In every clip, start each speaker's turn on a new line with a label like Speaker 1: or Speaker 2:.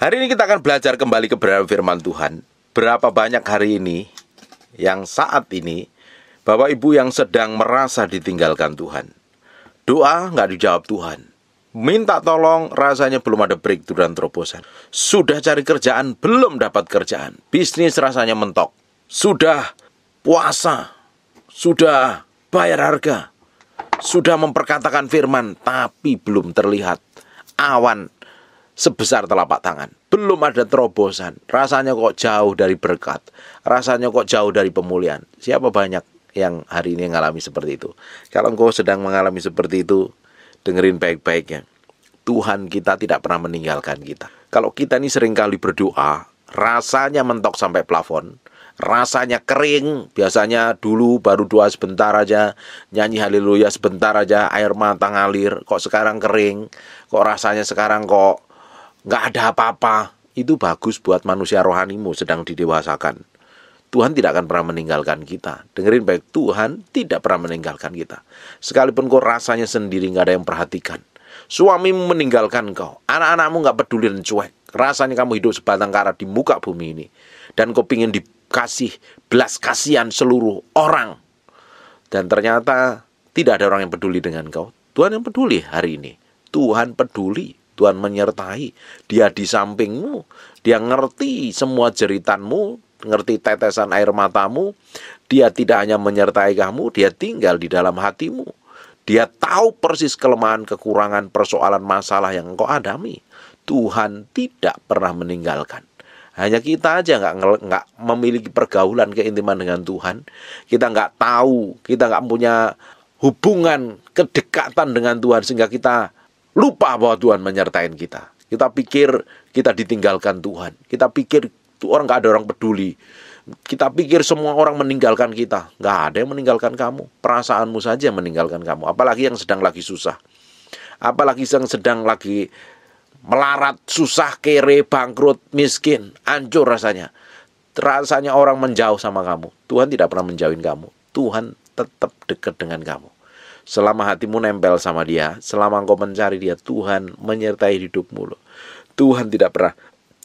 Speaker 1: Hari ini kita akan belajar kembali kebenaran firman Tuhan. Berapa banyak hari ini yang saat ini Bapak Ibu yang sedang merasa ditinggalkan Tuhan. Doa nggak dijawab Tuhan. Minta tolong rasanya belum ada breakthrough dan terobosan. Sudah cari kerjaan, belum dapat kerjaan. Bisnis rasanya mentok. Sudah puasa, sudah bayar harga, sudah memperkatakan firman, tapi belum terlihat. Awan sebesar telapak tangan. Belum ada terobosan. Rasanya kok jauh dari berkat. Rasanya kok jauh dari pemulihan. Siapa banyak yang hari ini mengalami seperti itu? Kalau engkau sedang mengalami seperti itu, dengerin baik-baik ya. Tuhan kita tidak pernah meninggalkan kita. Kalau kita ini seringkali berdoa, rasanya mentok sampai plafon, rasanya kering, biasanya dulu baru doa sebentar aja, nyanyi haleluya sebentar aja, air mata ngalir, kok sekarang kering, kok rasanya sekarang kok nggak ada apa-apa, itu bagus buat manusia rohanimu sedang didewasakan. Tuhan tidak akan pernah meninggalkan kita. Dengerin baik, Tuhan tidak pernah meninggalkan kita. Sekalipun kau rasanya sendiri nggak ada yang perhatikan. Suamimu meninggalkan kau, anak-anakmu nggak peduli dan cuek. Rasanya kamu hidup sebatang kara di muka bumi ini. Dan kau pingin dikasih belas kasihan seluruh orang. Dan ternyata tidak ada orang yang peduli dengan kau. Tuhan yang peduli hari ini. Tuhan peduli Tuhan menyertai. Dia di sampingmu. Dia ngerti semua jeritanmu, ngerti tetesan air matamu. Dia tidak hanya menyertai kamu, dia tinggal di dalam hatimu. Dia tahu persis kelemahan, kekurangan, persoalan, masalah yang engkau adami. Tuhan tidak pernah meninggalkan. Hanya kita aja nggak nggak memiliki pergaulan keintiman dengan Tuhan. Kita nggak tahu, kita nggak punya hubungan kedekatan dengan Tuhan sehingga kita Lupa bahwa Tuhan menyertai kita. Kita pikir kita ditinggalkan Tuhan. Kita pikir orang gak ada orang peduli. Kita pikir semua orang meninggalkan kita. gak ada yang meninggalkan kamu. Perasaanmu saja yang meninggalkan kamu. Apalagi yang sedang lagi susah. Apalagi yang sedang lagi melarat, susah, kere, bangkrut, miskin, hancur rasanya. Rasanya orang menjauh sama kamu. Tuhan tidak pernah menjauhin kamu. Tuhan tetap dekat dengan kamu. Selama hatimu nempel sama dia, selama engkau mencari dia, Tuhan menyertai hidupmu loh. Tuhan tidak pernah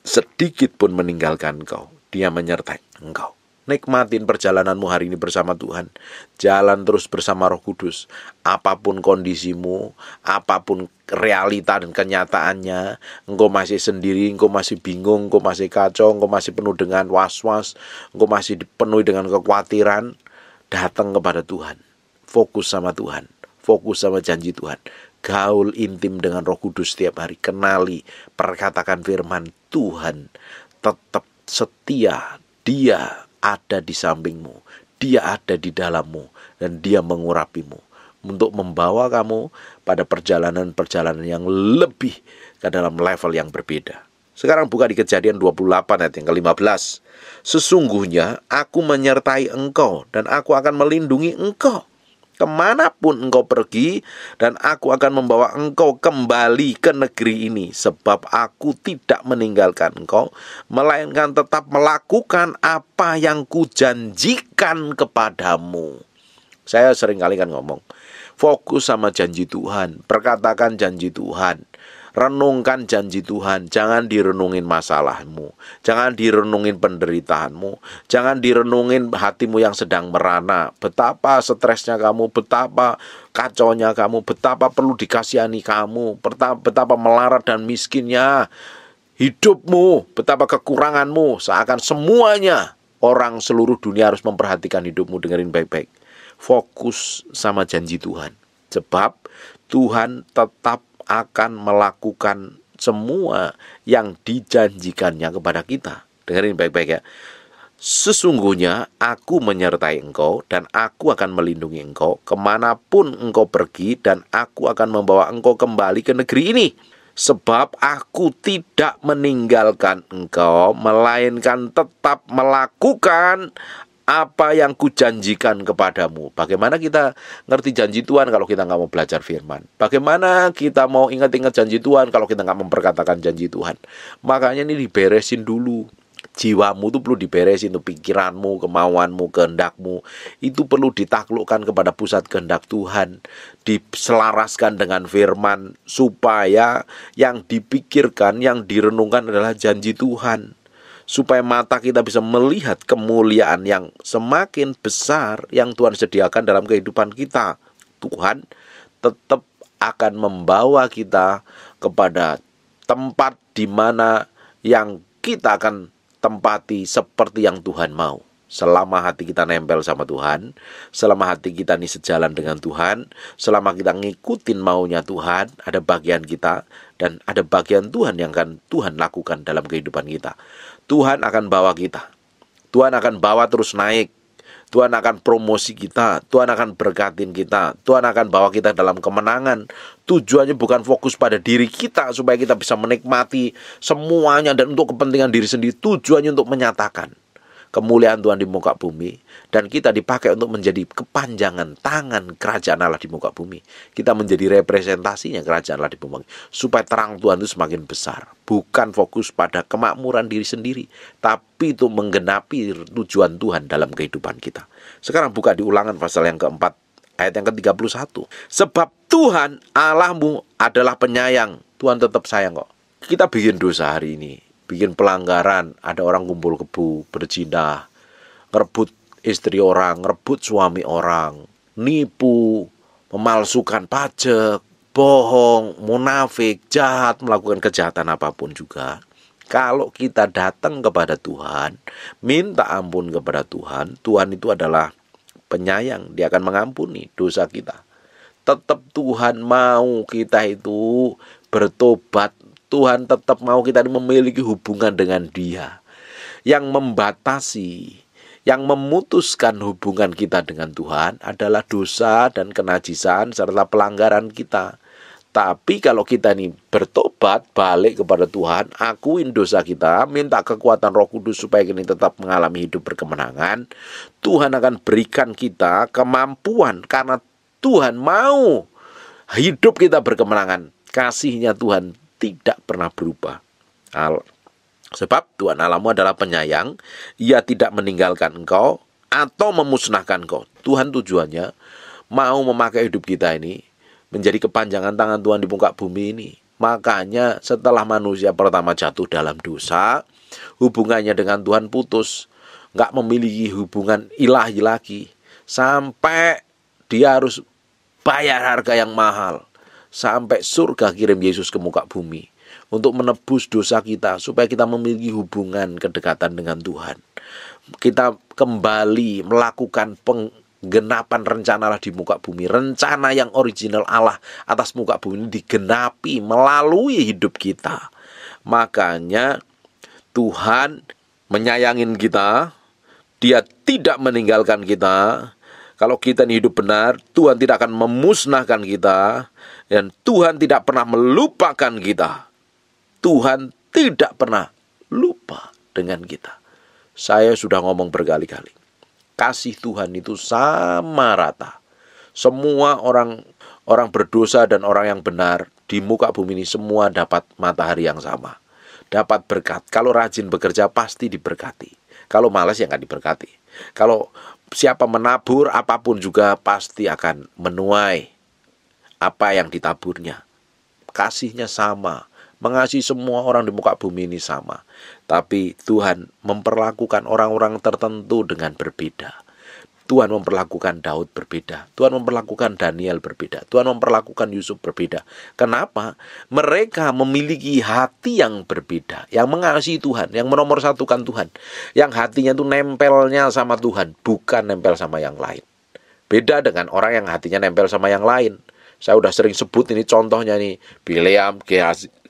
Speaker 1: sedikit pun meninggalkan engkau. Dia menyertai engkau. Nikmatin perjalananmu hari ini bersama Tuhan. Jalan terus bersama Roh Kudus. Apapun kondisimu, apapun realita dan kenyataannya, engkau masih sendiri, engkau masih bingung, engkau masih kacau, engkau masih penuh dengan was-was, engkau masih dipenuhi dengan kekhawatiran, datang kepada Tuhan. Fokus sama Tuhan. Fokus sama janji Tuhan. Gaul intim dengan Roh Kudus setiap hari. Kenali perkatakan firman Tuhan. Tetap setia. Dia ada di sampingmu. Dia ada di dalammu. Dan dia mengurapimu. Untuk membawa kamu pada perjalanan-perjalanan yang lebih ke dalam level yang berbeda. Sekarang buka di kejadian 28 ayat yang ke-15. Sesungguhnya aku menyertai engkau dan aku akan melindungi engkau kemanapun engkau pergi dan aku akan membawa engkau kembali ke negeri ini sebab aku tidak meninggalkan engkau melainkan tetap melakukan apa yang kujanjikan kepadamu saya sering kali kan ngomong fokus sama janji Tuhan perkatakan janji Tuhan Renungkan janji Tuhan, jangan direnungin masalahmu, jangan direnungin penderitaanmu, jangan direnungin hatimu yang sedang merana. Betapa stresnya kamu, betapa kacaunya kamu, betapa perlu dikasihani kamu, betapa melarat dan miskinnya hidupmu, betapa kekuranganmu, seakan semuanya orang seluruh dunia harus memperhatikan hidupmu dengerin baik-baik. Fokus sama janji Tuhan. Sebab Tuhan tetap akan melakukan semua yang dijanjikannya kepada kita. Dengerin baik-baik ya. Sesungguhnya aku menyertai engkau dan aku akan melindungi engkau kemanapun engkau pergi dan aku akan membawa engkau kembali ke negeri ini. Sebab aku tidak meninggalkan engkau melainkan tetap melakukan apa yang kujanjikan kepadamu. Bagaimana kita ngerti janji Tuhan kalau kita nggak mau belajar firman? Bagaimana kita mau ingat-ingat janji Tuhan kalau kita nggak memperkatakan janji Tuhan? Makanya ini diberesin dulu. Jiwamu itu perlu diberesin itu pikiranmu, kemauanmu, kehendakmu itu perlu ditaklukkan kepada pusat kehendak Tuhan, diselaraskan dengan firman supaya yang dipikirkan, yang direnungkan adalah janji Tuhan supaya mata kita bisa melihat kemuliaan yang semakin besar yang Tuhan sediakan dalam kehidupan kita. Tuhan tetap akan membawa kita kepada tempat di mana yang kita akan tempati seperti yang Tuhan mau. Selama hati kita nempel sama Tuhan, selama hati kita ini sejalan dengan Tuhan, selama kita ngikutin maunya Tuhan, ada bagian kita dan ada bagian Tuhan yang akan Tuhan lakukan dalam kehidupan kita. Tuhan akan bawa kita. Tuhan akan bawa terus naik. Tuhan akan promosi kita, Tuhan akan berkatin kita, Tuhan akan bawa kita dalam kemenangan. Tujuannya bukan fokus pada diri kita supaya kita bisa menikmati semuanya dan untuk kepentingan diri sendiri. Tujuannya untuk menyatakan kemuliaan Tuhan di muka bumi dan kita dipakai untuk menjadi kepanjangan tangan kerajaan Allah di muka bumi. Kita menjadi representasinya kerajaan Allah di muka bumi supaya terang Tuhan itu semakin besar. Bukan fokus pada kemakmuran diri sendiri, tapi itu menggenapi tujuan Tuhan dalam kehidupan kita. Sekarang buka di ulangan pasal yang keempat ayat yang ke-31. Sebab Tuhan Allahmu adalah penyayang. Tuhan tetap sayang kok. Kita bikin dosa hari ini bikin pelanggaran, ada orang kumpul kebu, berzina, ngerebut istri orang, ngerebut suami orang, nipu, memalsukan pajak, bohong, munafik, jahat, melakukan kejahatan apapun juga. Kalau kita datang kepada Tuhan, minta ampun kepada Tuhan, Tuhan itu adalah penyayang, Dia akan mengampuni dosa kita. Tetap Tuhan mau kita itu bertobat Tuhan tetap mau kita memiliki hubungan dengan Dia yang membatasi yang memutuskan hubungan kita dengan Tuhan adalah dosa dan kenajisan serta pelanggaran kita. Tapi kalau kita ini bertobat balik kepada Tuhan, akuin dosa kita, minta kekuatan Roh Kudus supaya kita tetap mengalami hidup berkemenangan, Tuhan akan berikan kita kemampuan karena Tuhan mau hidup kita berkemenangan. Kasihnya Tuhan tidak pernah berubah. Al Sebab Tuhan Allahmu adalah penyayang, ia tidak meninggalkan engkau atau memusnahkan engkau. Tuhan tujuannya mau memakai hidup kita ini menjadi kepanjangan tangan Tuhan di muka bumi ini. Makanya setelah manusia pertama jatuh dalam dosa, hubungannya dengan Tuhan putus. Nggak memiliki hubungan ilahi lagi. Sampai dia harus bayar harga yang mahal sampai surga kirim Yesus ke muka bumi untuk menebus dosa kita supaya kita memiliki hubungan kedekatan dengan Tuhan. Kita kembali melakukan penggenapan rencana Allah di muka bumi. Rencana yang original Allah atas muka bumi ini digenapi melalui hidup kita. Makanya Tuhan menyayangin kita, dia tidak meninggalkan kita. Kalau kita hidup benar, Tuhan tidak akan memusnahkan kita. Dan Tuhan tidak pernah melupakan kita. Tuhan tidak pernah lupa dengan kita. Saya sudah ngomong berkali-kali. Kasih Tuhan itu sama rata. Semua orang orang berdosa dan orang yang benar di muka bumi ini semua dapat matahari yang sama. Dapat berkat. Kalau rajin bekerja pasti diberkati. Kalau malas ya nggak diberkati. Kalau siapa menabur apapun juga pasti akan menuai apa yang ditaburnya. Kasihnya sama, mengasihi semua orang di muka bumi ini sama. Tapi Tuhan memperlakukan orang-orang tertentu dengan berbeda. Tuhan memperlakukan Daud berbeda. Tuhan memperlakukan Daniel berbeda. Tuhan memperlakukan Yusuf berbeda. Kenapa? Mereka memiliki hati yang berbeda. Yang mengasihi Tuhan. Yang menomorsatukan Tuhan. Yang hatinya itu nempelnya sama Tuhan. Bukan nempel sama yang lain. Beda dengan orang yang hatinya nempel sama yang lain. Saya udah sering sebut ini contohnya nih. Bileam,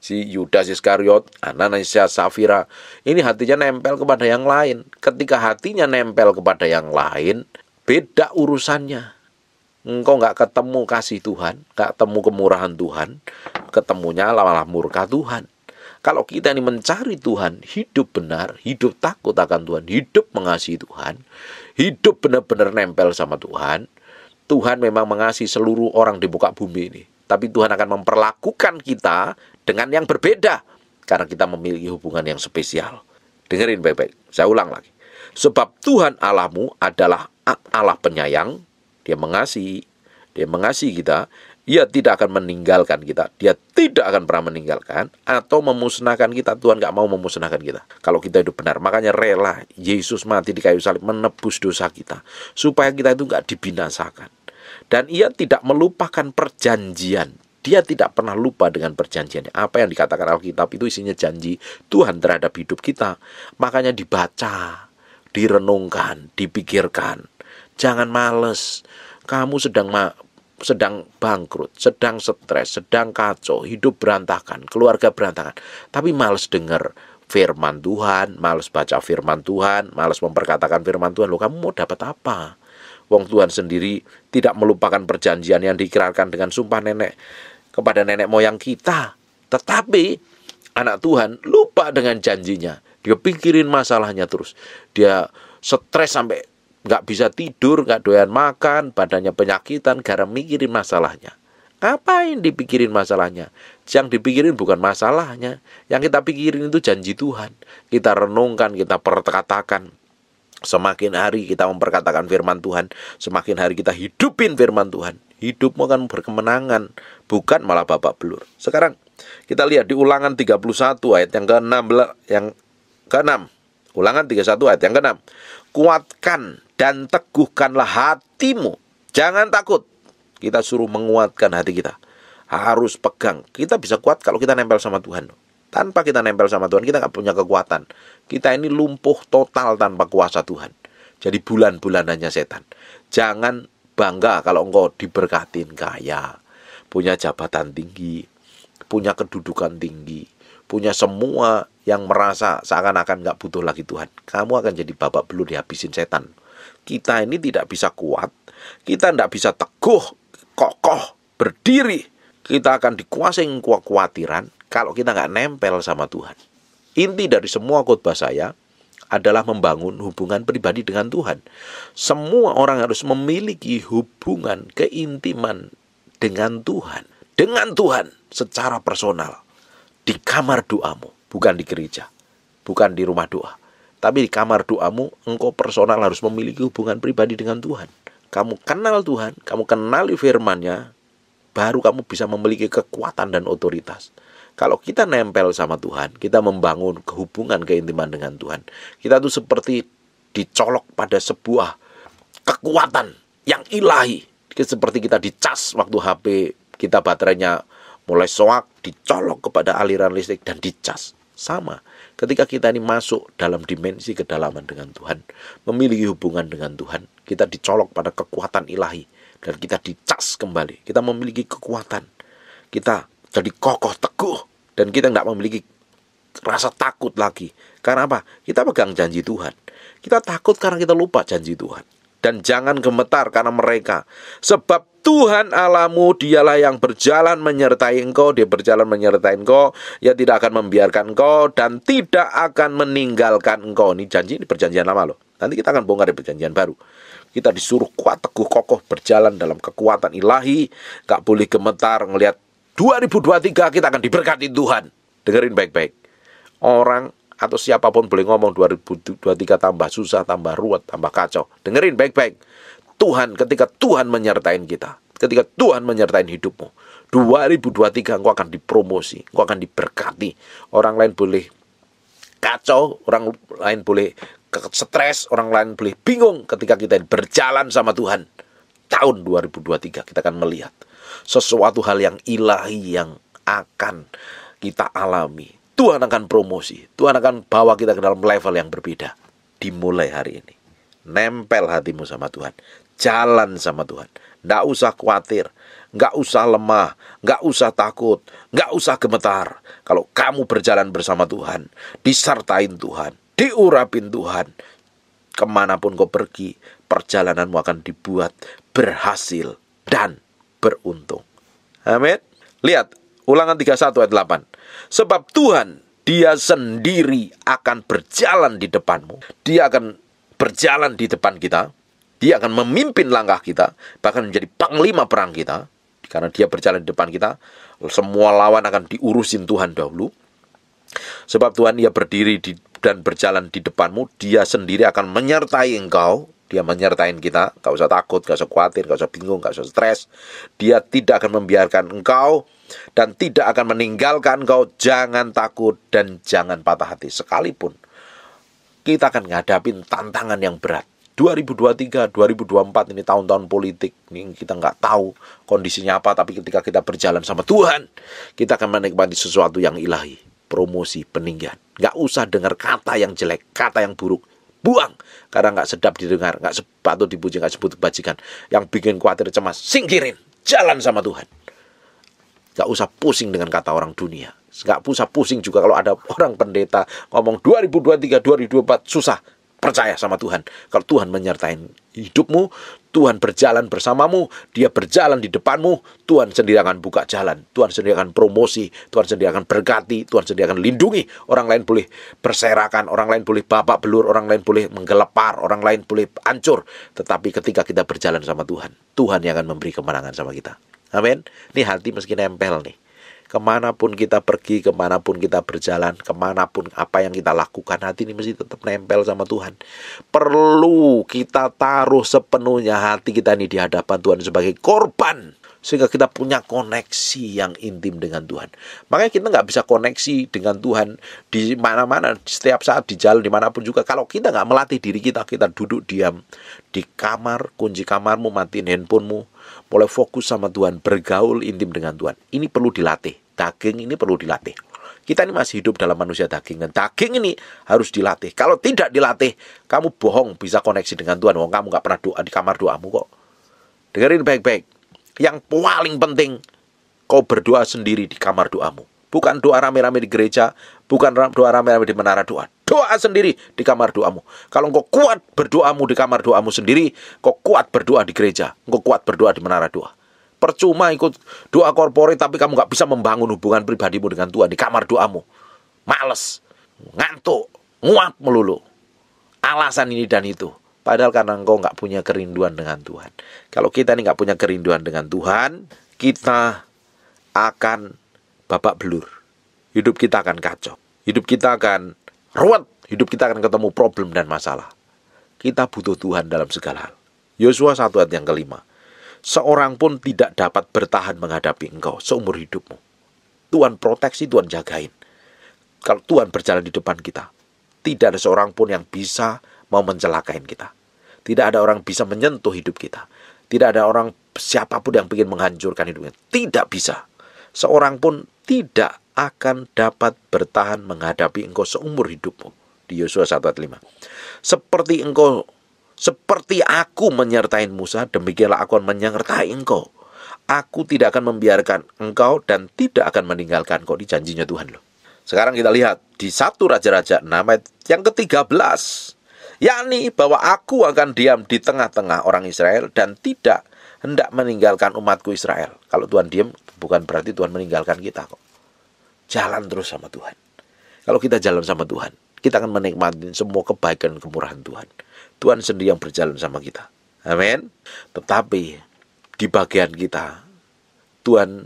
Speaker 1: si Yudas Iskariot, ananisia Safira. Ini hatinya nempel kepada yang lain. Ketika hatinya nempel kepada yang lain, beda urusannya. Engkau nggak ketemu kasih Tuhan, nggak ketemu kemurahan Tuhan, ketemunya lawalah murka Tuhan. Kalau kita ini mencari Tuhan, hidup benar, hidup takut akan Tuhan, hidup mengasihi Tuhan, hidup benar-benar nempel sama Tuhan, Tuhan memang mengasihi seluruh orang di muka bumi ini. Tapi Tuhan akan memperlakukan kita dengan yang berbeda. Karena kita memiliki hubungan yang spesial. Dengerin baik-baik. Saya ulang lagi. Sebab Tuhan Allahmu adalah Allah penyayang. Dia mengasihi. Dia mengasihi kita. Ia tidak akan meninggalkan kita. Dia tidak akan pernah meninggalkan atau memusnahkan kita. Tuhan gak mau memusnahkan kita. Kalau kita hidup benar. Makanya rela Yesus mati di kayu salib menebus dosa kita. Supaya kita itu gak dibinasakan. Dan ia tidak melupakan perjanjian. Dia tidak pernah lupa dengan perjanjiannya. Apa yang dikatakan Alkitab itu isinya janji Tuhan terhadap hidup kita. Makanya dibaca, direnungkan, dipikirkan. Jangan males. Kamu sedang ma sedang bangkrut, sedang stres, sedang kacau, hidup berantakan, keluarga berantakan, tapi males dengar firman Tuhan, males baca firman Tuhan, males memperkatakan firman Tuhan, Loh, kamu mau dapat apa? Wong Tuhan sendiri tidak melupakan perjanjian yang dikirakan dengan sumpah nenek kepada nenek moyang kita. Tetapi anak Tuhan lupa dengan janjinya. Dia pikirin masalahnya terus. Dia stres sampai nggak bisa tidur, nggak doyan makan, badannya penyakitan karena mikirin masalahnya. Ngapain dipikirin masalahnya? Yang dipikirin bukan masalahnya. Yang kita pikirin itu janji Tuhan. Kita renungkan, kita perkatakan. Semakin hari kita memperkatakan firman Tuhan, semakin hari kita hidupin firman Tuhan. Hidupmu akan berkemenangan, bukan malah bapak belur. Sekarang kita lihat di ulangan 31 ayat yang ke-6 yang ke-6. Ulangan 31 ayat yang ke-6. Kuatkan dan teguhkanlah hatimu. Jangan takut. Kita suruh menguatkan hati kita. Harus pegang. Kita bisa kuat kalau kita nempel sama Tuhan. Tanpa kita nempel sama Tuhan, kita nggak punya kekuatan. Kita ini lumpuh total tanpa kuasa Tuhan. Jadi bulan-bulanannya setan. Jangan bangga kalau engkau diberkatin kaya, punya jabatan tinggi, punya kedudukan tinggi, punya semua yang merasa seakan-akan nggak butuh lagi Tuhan. Kamu akan jadi babak belur dihabisin setan. Kita ini tidak bisa kuat, kita tidak bisa teguh, kokoh, berdiri. Kita akan dikuasai kekhawatiran, kalau kita nggak nempel sama Tuhan. Inti dari semua khotbah saya adalah membangun hubungan pribadi dengan Tuhan. Semua orang harus memiliki hubungan keintiman dengan Tuhan. Dengan Tuhan secara personal. Di kamar doamu, bukan di gereja. Bukan di rumah doa. Tapi di kamar doamu, engkau personal harus memiliki hubungan pribadi dengan Tuhan. Kamu kenal Tuhan, kamu kenali firmannya, baru kamu bisa memiliki kekuatan dan otoritas. Kalau kita nempel sama Tuhan, kita membangun kehubungan keintiman dengan Tuhan. Kita tuh seperti dicolok pada sebuah kekuatan yang ilahi. Seperti kita dicas waktu HP kita baterainya mulai soak, dicolok kepada aliran listrik dan dicas. Sama ketika kita ini masuk dalam dimensi kedalaman dengan Tuhan, memiliki hubungan dengan Tuhan, kita dicolok pada kekuatan ilahi dan kita dicas kembali. Kita memiliki kekuatan. Kita jadi kokoh teguh dan kita tidak memiliki rasa takut lagi. Karena apa? Kita pegang janji Tuhan. Kita takut karena kita lupa janji Tuhan. Dan jangan gemetar karena mereka. Sebab Tuhan Alamu dialah yang berjalan menyertai engkau. Dia berjalan menyertai engkau. Ia tidak akan membiarkan engkau dan tidak akan meninggalkan engkau. Ini janji, ini perjanjian lama loh. Nanti kita akan bongkar di perjanjian baru. Kita disuruh kuat, teguh, kokoh, berjalan dalam kekuatan ilahi. Gak boleh gemetar ngelihat 2023 kita akan diberkati Tuhan. Dengerin baik-baik. Orang atau siapapun boleh ngomong 2023 tambah susah, tambah ruwet, tambah kacau. Dengerin baik-baik. Tuhan ketika Tuhan menyertai kita, ketika Tuhan menyertai hidupmu, 2023 engkau akan dipromosi, engkau akan diberkati. Orang lain boleh kacau, orang lain boleh stres, orang lain boleh bingung ketika kita berjalan sama Tuhan. Tahun 2023 kita akan melihat sesuatu hal yang ilahi yang akan kita alami. Tuhan akan promosi, Tuhan akan bawa kita ke dalam level yang berbeda. Dimulai hari ini. Nempel hatimu sama Tuhan. Jalan sama Tuhan. Nggak usah khawatir, nggak usah lemah, nggak usah takut, nggak usah gemetar. Kalau kamu berjalan bersama Tuhan, disertain Tuhan, diurapin Tuhan, kemanapun kau pergi, perjalananmu akan dibuat berhasil dan beruntung. Amin. Lihat ulangan 31 ayat 8. Sebab Tuhan dia sendiri akan berjalan di depanmu. Dia akan berjalan di depan kita. Dia akan memimpin langkah kita, bahkan menjadi panglima perang kita. Karena dia berjalan di depan kita, semua lawan akan diurusin Tuhan dahulu. Sebab Tuhan ia berdiri di, dan berjalan di depanmu, dia sendiri akan menyertai engkau. Dia menyertain kita, gak usah takut, gak usah khawatir, gak usah bingung, gak usah stres. Dia tidak akan membiarkan engkau dan tidak akan meninggalkan engkau. Jangan takut dan jangan patah hati sekalipun. Kita akan ngadapin tantangan yang berat. 2023, 2024 ini tahun-tahun politik ini kita nggak tahu kondisinya apa tapi ketika kita berjalan sama Tuhan kita akan menikmati sesuatu yang ilahi promosi peninggian nggak usah dengar kata yang jelek kata yang buruk buang karena nggak sedap didengar, nggak sepatu dipuji, nggak sebut bajikan Yang bikin kuatir cemas, singkirin, jalan sama Tuhan. Nggak usah pusing dengan kata orang dunia. Nggak usah pusing juga kalau ada orang pendeta ngomong 2023, 2024, susah. Percaya sama Tuhan. Kalau Tuhan menyertai hidupmu, Tuhan berjalan bersamamu, Dia berjalan di depanmu, Tuhan sendiri akan buka jalan, Tuhan sendiri akan promosi, Tuhan sendiri akan berkati, Tuhan sendiri akan lindungi. Orang lain boleh berserakan, orang lain boleh babak belur, orang lain boleh menggelepar, orang lain boleh hancur. Tetapi ketika kita berjalan sama Tuhan, Tuhan yang akan memberi kemenangan sama kita. Amin. Ini hati meski nempel nih. Kemanapun kita pergi, kemanapun kita berjalan, kemanapun apa yang kita lakukan, hati ini mesti tetap nempel sama Tuhan. Perlu kita taruh sepenuhnya hati kita ini di hadapan Tuhan sebagai korban sehingga kita punya koneksi yang intim dengan Tuhan. Makanya kita nggak bisa koneksi dengan Tuhan di mana-mana, setiap saat di jalan dimanapun juga. Kalau kita nggak melatih diri kita, kita duduk diam di kamar, kunci kamarmu, matiin handphonemu, mulai fokus sama Tuhan, bergaul intim dengan Tuhan. Ini perlu dilatih. Daging ini perlu dilatih. Kita ini masih hidup dalam manusia daging dan daging ini harus dilatih. Kalau tidak dilatih, kamu bohong bisa koneksi dengan Tuhan. Wong kamu nggak pernah doa di kamar doamu kok. Dengerin baik-baik. Yang paling penting, kau berdoa sendiri di kamar doamu. Bukan doa rame-rame di gereja, bukan doa rame-rame di menara doa. Doa sendiri di kamar doamu. Kalau engkau kuat berdoamu di kamar doamu sendiri, kau kuat berdoa di gereja, engkau kuat berdoa di menara doa. Percuma ikut doa korporat tapi kamu nggak bisa membangun hubungan pribadimu dengan Tuhan di kamar doamu. Males, ngantuk, nguap melulu. Alasan ini dan itu. Padahal karena engkau nggak punya kerinduan dengan Tuhan. Kalau kita ini nggak punya kerinduan dengan Tuhan, kita akan babak belur. Hidup kita akan kacau. Hidup kita akan ruwet. Hidup kita akan ketemu problem dan masalah. Kita butuh Tuhan dalam segala hal. Yosua satu ayat yang kelima. Seorang pun tidak dapat bertahan menghadapi engkau seumur hidupmu. Tuhan proteksi, Tuhan jagain. Kalau Tuhan berjalan di depan kita, tidak ada seorang pun yang bisa mau mencelakain kita. Tidak ada orang bisa menyentuh hidup kita. Tidak ada orang siapapun yang ingin menghancurkan hidupnya. Tidak bisa. Seorang pun tidak akan dapat bertahan menghadapi engkau seumur hidupmu. Di Yosua 1 Seperti engkau, seperti aku menyertai Musa, demikianlah aku akan menyertai engkau. Aku tidak akan membiarkan engkau dan tidak akan meninggalkan engkau. Di janjinya Tuhan loh. Sekarang kita lihat di satu Raja-Raja 6 ayat yang ke-13 yakni bahwa aku akan diam di tengah-tengah orang Israel dan tidak hendak meninggalkan umatku Israel. Kalau Tuhan diam, bukan berarti Tuhan meninggalkan kita kok. Jalan terus sama Tuhan. Kalau kita jalan sama Tuhan, kita akan menikmati semua kebaikan dan kemurahan Tuhan. Tuhan sendiri yang berjalan sama kita. Amin. Tetapi di bagian kita, Tuhan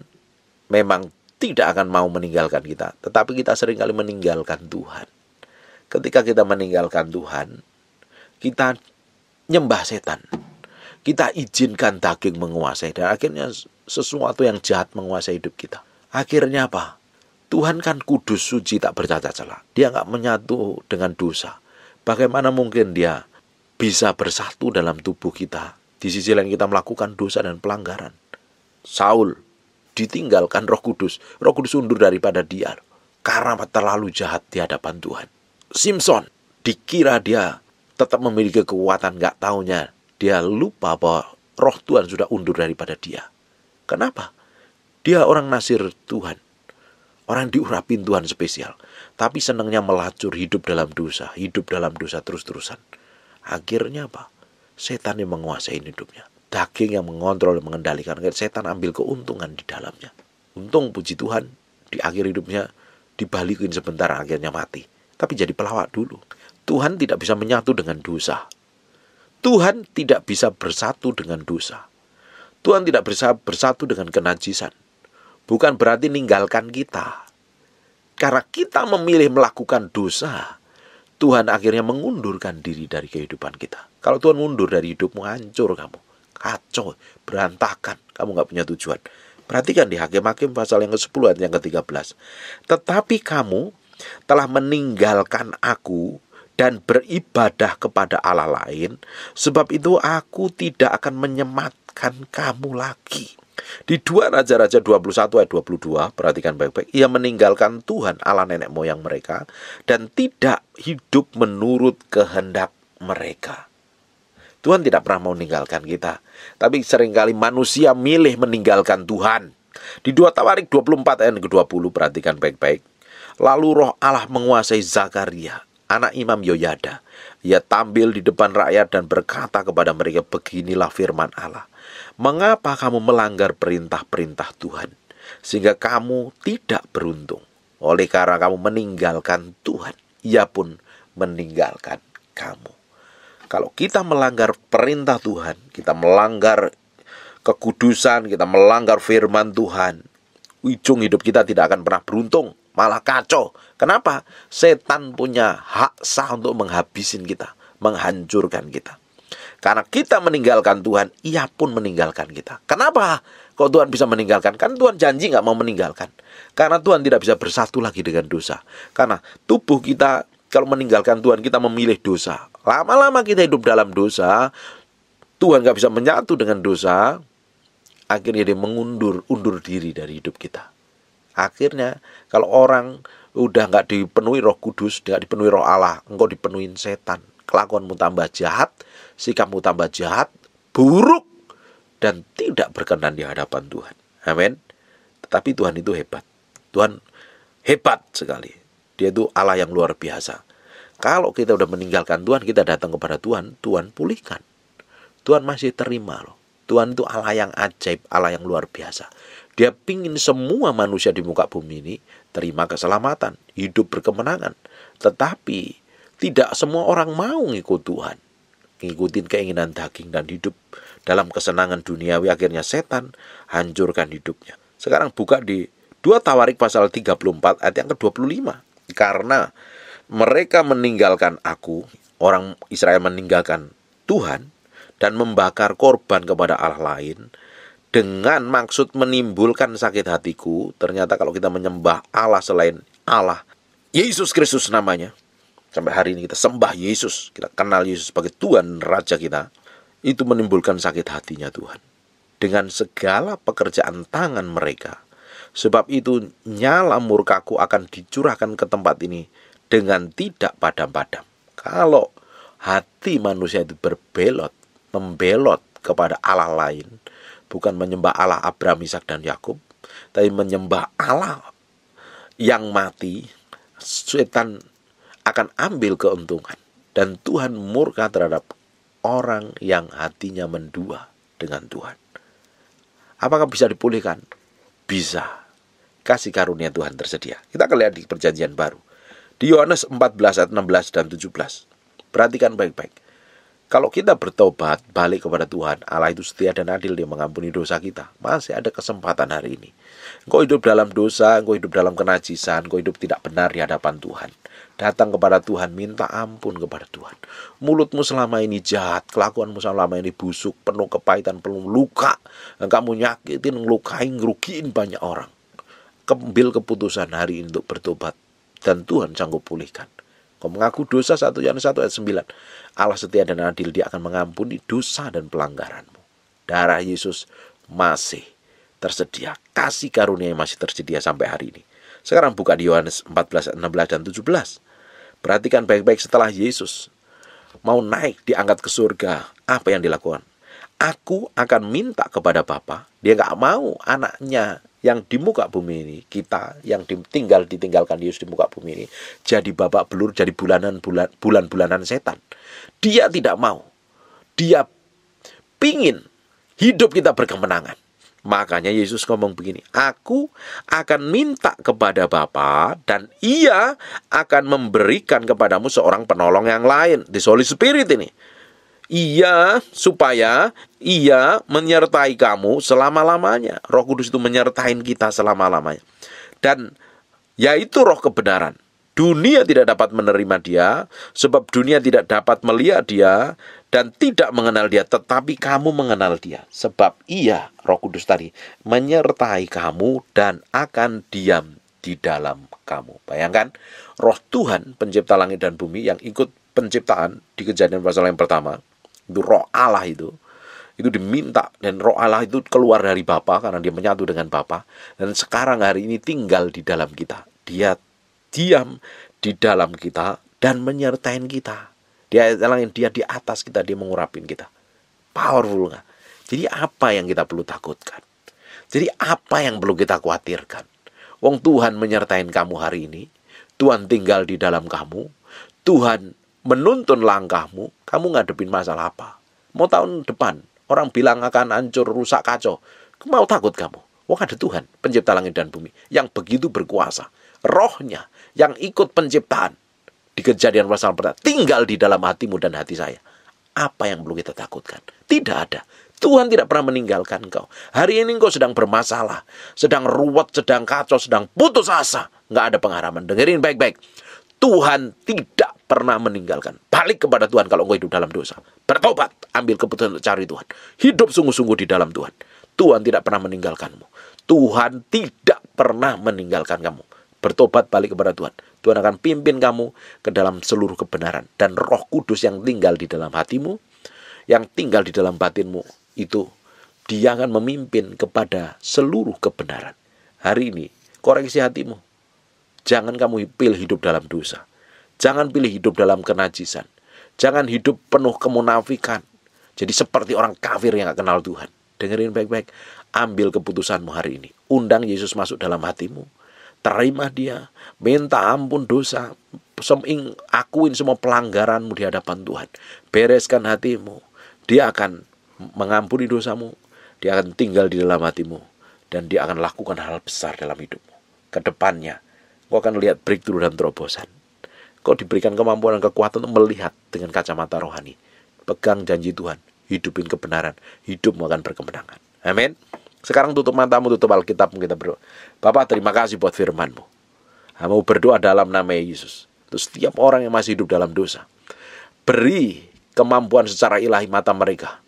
Speaker 1: memang tidak akan mau meninggalkan kita. Tetapi kita seringkali meninggalkan Tuhan. Ketika kita meninggalkan Tuhan, kita nyembah setan. Kita izinkan daging menguasai dan akhirnya sesuatu yang jahat menguasai hidup kita. Akhirnya apa? Tuhan kan kudus suci tak bercacat celah. Dia nggak menyatu dengan dosa. Bagaimana mungkin dia bisa bersatu dalam tubuh kita? Di sisi lain kita melakukan dosa dan pelanggaran. Saul ditinggalkan Roh Kudus. Roh Kudus undur daripada dia karena terlalu jahat di hadapan Tuhan. Simpson dikira dia tetap memiliki kekuatan nggak taunya dia lupa bahwa roh Tuhan sudah undur daripada dia. Kenapa? Dia orang nasir Tuhan. Orang diurapin Tuhan spesial. Tapi senangnya melacur hidup dalam dosa. Hidup dalam dosa terus-terusan. Akhirnya apa? Setan yang menguasai hidupnya. Daging yang mengontrol, mengendalikan. Setan ambil keuntungan di dalamnya. Untung puji Tuhan di akhir hidupnya dibalikin sebentar akhirnya mati. Tapi jadi pelawak dulu. Tuhan tidak bisa menyatu dengan dosa. Tuhan tidak bisa bersatu dengan dosa. Tuhan tidak bisa bersatu dengan kenajisan. Bukan berarti ninggalkan kita. Karena kita memilih melakukan dosa, Tuhan akhirnya mengundurkan diri dari kehidupan kita. Kalau Tuhan mundur dari hidupmu, hancur kamu. Kacau, berantakan. Kamu nggak punya tujuan. Perhatikan di Hakim-Hakim pasal yang ke-10 dan yang ke-13. Tetapi kamu telah meninggalkan aku dan beribadah kepada Allah lain, sebab itu aku tidak akan menyematkan kamu lagi. Di dua Raja-Raja 21 ayat 22, perhatikan baik-baik, ia meninggalkan Tuhan Allah nenek moyang mereka dan tidak hidup menurut kehendak mereka. Tuhan tidak pernah mau meninggalkan kita, tapi seringkali manusia milih meninggalkan Tuhan. Di dua Tawarik 24 ayat ke-20, perhatikan baik-baik. Lalu roh Allah menguasai Zakaria anak Imam Yoyada. Ia tampil di depan rakyat dan berkata kepada mereka, beginilah firman Allah. Mengapa kamu melanggar perintah-perintah Tuhan? Sehingga kamu tidak beruntung. Oleh karena kamu meninggalkan Tuhan, ia pun meninggalkan kamu. Kalau kita melanggar perintah Tuhan, kita melanggar kekudusan, kita melanggar firman Tuhan, ujung hidup kita tidak akan pernah beruntung malah kacau. Kenapa? Setan punya hak sah untuk menghabisin kita, menghancurkan kita. Karena kita meninggalkan Tuhan, ia pun meninggalkan kita. Kenapa? Kok Tuhan bisa meninggalkan? Kan Tuhan janji nggak mau meninggalkan. Karena Tuhan tidak bisa bersatu lagi dengan dosa. Karena tubuh kita kalau meninggalkan Tuhan kita memilih dosa. Lama-lama kita hidup dalam dosa, Tuhan nggak bisa menyatu dengan dosa, akhirnya dia mengundur undur diri dari hidup kita. Akhirnya kalau orang udah nggak dipenuhi roh kudus, nggak dipenuhi roh Allah, engkau dipenuhin setan. Kelakuanmu tambah jahat, sikapmu tambah jahat, buruk, dan tidak berkenan di hadapan Tuhan. Amin. Tetapi Tuhan itu hebat. Tuhan hebat sekali. Dia itu Allah yang luar biasa. Kalau kita udah meninggalkan Tuhan, kita datang kepada Tuhan, Tuhan pulihkan. Tuhan masih terima loh. Tuhan itu Allah yang ajaib, Allah yang luar biasa. Dia pingin semua manusia di muka bumi ini terima keselamatan, hidup berkemenangan. Tetapi tidak semua orang mau ngikut Tuhan. Ngikutin keinginan daging dan hidup dalam kesenangan duniawi akhirnya setan hancurkan hidupnya. Sekarang buka di dua Tawarik pasal 34 ayat yang ke-25. Karena mereka meninggalkan aku, orang Israel meninggalkan Tuhan dan membakar korban kepada Allah lain, dengan maksud menimbulkan sakit hatiku, ternyata kalau kita menyembah Allah selain Allah, Yesus Kristus namanya, sampai hari ini kita sembah Yesus, kita kenal Yesus sebagai Tuhan Raja kita, itu menimbulkan sakit hatinya Tuhan. Dengan segala pekerjaan tangan mereka, sebab itu nyala murkaku akan dicurahkan ke tempat ini dengan tidak padam-padam. Kalau hati manusia itu berbelot, membelot kepada Allah lain, bukan menyembah Allah Abraham, Ishak dan Yakub, tapi menyembah Allah yang mati, setan akan ambil keuntungan dan Tuhan murka terhadap orang yang hatinya mendua dengan Tuhan. Apakah bisa dipulihkan? Bisa. Kasih karunia Tuhan tersedia. Kita akan lihat di perjanjian baru. Di Yohanes 14 ayat 16 dan 17. Perhatikan baik-baik. Kalau kita bertobat balik kepada Tuhan, Allah itu setia dan adil dia mengampuni dosa kita. Masih ada kesempatan hari ini. Engkau hidup dalam dosa, engkau hidup dalam kenajisan, engkau hidup tidak benar di hadapan Tuhan. Datang kepada Tuhan, minta ampun kepada Tuhan. Mulutmu selama ini jahat, kelakuanmu selama ini busuk, penuh kepahitan, penuh luka. mau nyakitin, ngelukain, ngerugiin banyak orang. Kembil keputusan hari ini untuk bertobat. Dan Tuhan sanggup pulihkan. Kau mengaku dosa satu Yohanes 1 ayat 9. Allah setia dan adil dia akan mengampuni dosa dan pelanggaranmu. Darah Yesus masih tersedia. Kasih karunia yang masih tersedia sampai hari ini. Sekarang buka di Yohanes 14, 16, dan 17. Perhatikan baik-baik setelah Yesus mau naik diangkat ke surga. Apa yang dilakukan? Aku akan minta kepada Bapa. Dia gak mau anaknya yang di muka bumi ini, kita yang ditinggal ditinggalkan Yesus di muka bumi ini, jadi babak belur, jadi bulanan bulan bulan bulanan setan. Dia tidak mau. Dia pingin hidup kita berkemenangan. Makanya Yesus ngomong begini, aku akan minta kepada Bapa dan ia akan memberikan kepadamu seorang penolong yang lain, di Holy Spirit ini ia supaya ia menyertai kamu selama-lamanya. Roh Kudus itu menyertai kita selama-lamanya. Dan yaitu roh kebenaran. Dunia tidak dapat menerima dia, sebab dunia tidak dapat melihat dia dan tidak mengenal dia, tetapi kamu mengenal dia, sebab ia, Roh Kudus tadi, menyertai kamu dan akan diam di dalam kamu. Bayangkan, Roh Tuhan, Pencipta langit dan bumi yang ikut penciptaan di kejadian pasal yang pertama, itu roh Allah itu itu diminta dan roh Allah itu keluar dari Bapa karena dia menyatu dengan Bapa dan sekarang hari ini tinggal di dalam kita dia diam di dalam kita dan menyertai kita dia dia di atas kita dia mengurapin kita powerful nggak jadi apa yang kita perlu takutkan jadi apa yang perlu kita khawatirkan Wong Tuhan menyertai kamu hari ini Tuhan tinggal di dalam kamu Tuhan menuntun langkahmu, kamu ngadepin masalah apa? Mau tahun depan, orang bilang akan hancur, rusak, kacau. Mau takut kamu? Wah ada Tuhan, pencipta langit dan bumi, yang begitu berkuasa. Rohnya yang ikut penciptaan di kejadian pasal pertama tinggal di dalam hatimu dan hati saya. Apa yang perlu kita takutkan? Tidak ada. Tuhan tidak pernah meninggalkan engkau. Hari ini engkau sedang bermasalah, sedang ruwet, sedang kacau, sedang putus asa. Nggak ada pengharapan. Dengerin baik-baik. Tuhan tidak pernah meninggalkan. Balik kepada Tuhan kalau engkau hidup dalam dosa. Bertobat, ambil keputusan untuk cari Tuhan. Hidup sungguh-sungguh di dalam Tuhan. Tuhan tidak pernah meninggalkanmu. Tuhan tidak pernah meninggalkan kamu. Bertobat balik kepada Tuhan. Tuhan akan pimpin kamu ke dalam seluruh kebenaran. Dan roh kudus yang tinggal di dalam hatimu, yang tinggal di dalam batinmu, itu dia akan memimpin kepada seluruh kebenaran. Hari ini, koreksi hatimu. Jangan kamu pilih hidup dalam dosa Jangan pilih hidup dalam kenajisan. Jangan hidup penuh kemunafikan. Jadi seperti orang kafir yang gak kenal Tuhan. Dengerin baik-baik. Ambil keputusanmu hari ini. Undang Yesus masuk dalam hatimu. Terima dia. Minta ampun dosa. Seming, akuin semua pelanggaranmu di hadapan Tuhan. Bereskan hatimu. Dia akan mengampuni dosamu. Dia akan tinggal di dalam hatimu. Dan dia akan lakukan hal besar dalam hidupmu. Kedepannya. Kau akan lihat breakthrough dan terobosan. Kau diberikan kemampuan dan kekuatan untuk melihat dengan kacamata rohani. Pegang janji Tuhan, hidupin kebenaran, hidup akan berkemenangan. Amin. Sekarang tutup matamu, tutup Alkitabmu kita berdoa. Bapak terima kasih buat firmanmu. Kamu berdoa dalam nama Yesus. Terus setiap orang yang masih hidup dalam dosa. Beri kemampuan secara ilahi mata mereka.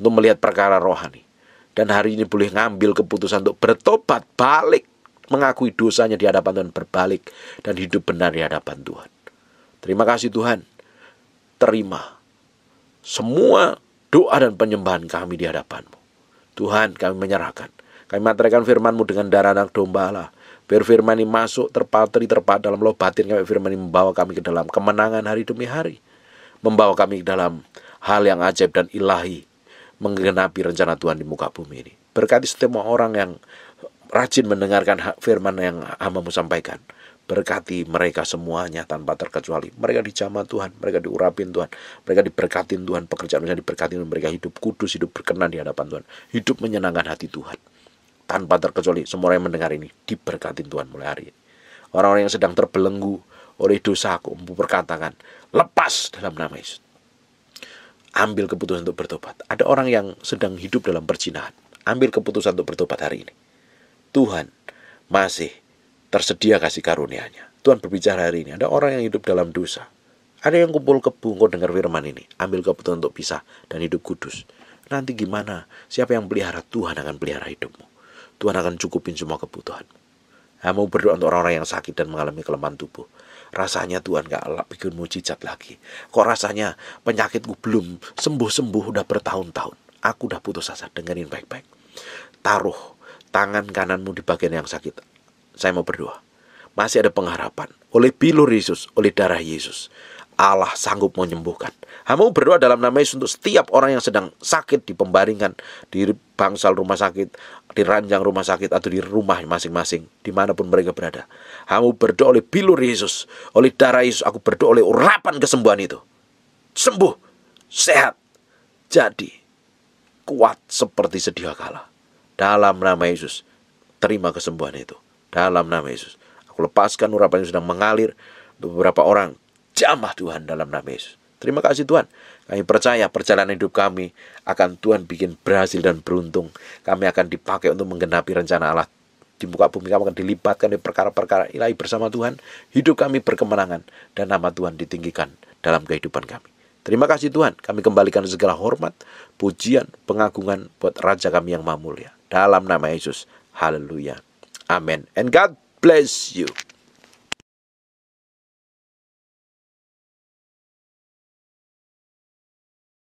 Speaker 1: Untuk melihat perkara rohani. Dan hari ini boleh ngambil keputusan untuk bertobat balik. Mengakui dosanya di hadapan Tuhan berbalik. Dan hidup benar di hadapan Tuhan. Terima kasih Tuhan. Terima semua doa dan penyembahan kami di hadapanmu. Tuhan kami menyerahkan. Kami materaikan firmanmu dengan darah anak domba Allah. Biar firman ini masuk terpatri terpat dalam loh batin kami. Firman ini membawa kami ke dalam kemenangan hari demi hari. Membawa kami ke dalam hal yang ajaib dan ilahi. Menggenapi rencana Tuhan di muka bumi ini. Berkati setiap orang yang rajin mendengarkan firman yang hamamu sampaikan. Berkati mereka semuanya tanpa terkecuali. Mereka dijamah Tuhan, mereka diurapin Tuhan, mereka diberkatin Tuhan, pekerjaan mereka diberkatin mereka hidup kudus, hidup berkenan di hadapan Tuhan, hidup menyenangkan hati Tuhan. Tanpa terkecuali semua orang yang mendengar ini diberkatin Tuhan mulai hari ini. Orang-orang yang sedang terbelenggu oleh dosa aku berkatakan, lepas dalam nama Yesus. Ambil keputusan untuk bertobat. Ada orang yang sedang hidup dalam perjinahan. Ambil keputusan untuk bertobat hari ini. Tuhan masih tersedia kasih karunia-Nya. Tuhan berbicara hari ini, ada orang yang hidup dalam dosa. Ada yang kumpul kebun, kau dengar firman ini. Ambil keputusan untuk pisah dan hidup kudus. Nanti gimana? Siapa yang pelihara? Tuhan akan pelihara hidupmu. Tuhan akan cukupin semua kebutuhanmu. Nah, mau berdoa untuk orang-orang yang sakit dan mengalami kelemahan tubuh. Rasanya Tuhan gak elak bikin mujizat lagi. Kok rasanya penyakitku belum sembuh-sembuh udah bertahun-tahun. Aku udah putus asa, dengerin baik-baik. Taruh tangan kananmu di bagian yang sakit saya mau berdoa. Masih ada pengharapan. Oleh pilur Yesus, oleh darah Yesus. Allah sanggup menyembuhkan. Hamba berdoa dalam nama Yesus untuk setiap orang yang sedang sakit di pembaringan, di bangsal rumah sakit, di ranjang rumah sakit atau di rumah masing-masing, dimanapun mereka berada. Hamba berdoa oleh bilur Yesus, oleh darah Yesus. Aku berdoa oleh urapan kesembuhan itu. Sembuh, sehat, jadi kuat seperti sedia kala. Dalam nama Yesus, terima kesembuhan itu. Dalam nama Yesus. Aku lepaskan urapan yang sedang mengalir untuk beberapa orang. Jamah Tuhan dalam nama Yesus. Terima kasih Tuhan. Kami percaya perjalanan hidup kami akan Tuhan bikin berhasil dan beruntung. Kami akan dipakai untuk menggenapi rencana Allah di muka bumi kami akan dilibatkan di perkara-perkara ilahi bersama Tuhan. Hidup kami berkemenangan dan nama Tuhan ditinggikan dalam kehidupan kami. Terima kasih Tuhan, kami kembalikan segala hormat, pujian, pengagungan buat Raja kami yang Mamulia. Dalam nama Yesus, haleluya. Amen. And God bless you.